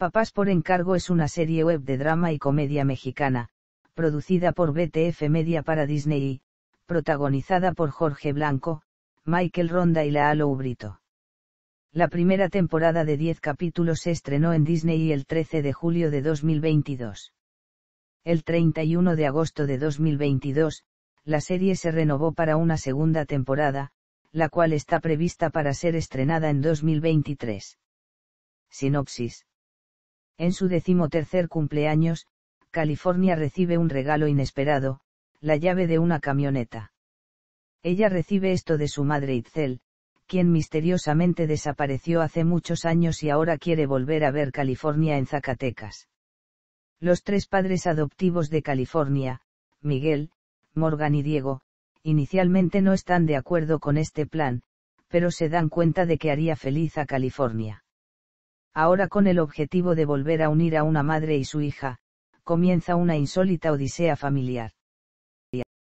Papás por encargo es una serie web de drama y comedia mexicana, producida por BTF Media para Disney protagonizada por Jorge Blanco, Michael Ronda y La Ubrito. La primera temporada de 10 capítulos se estrenó en Disney el 13 de julio de 2022. El 31 de agosto de 2022, la serie se renovó para una segunda temporada, la cual está prevista para ser estrenada en 2023. Sinopsis en su decimotercer cumpleaños, California recibe un regalo inesperado, la llave de una camioneta. Ella recibe esto de su madre Itzel, quien misteriosamente desapareció hace muchos años y ahora quiere volver a ver California en Zacatecas. Los tres padres adoptivos de California, Miguel, Morgan y Diego, inicialmente no están de acuerdo con este plan, pero se dan cuenta de que haría feliz a California. Ahora con el objetivo de volver a unir a una madre y su hija, comienza una insólita odisea familiar.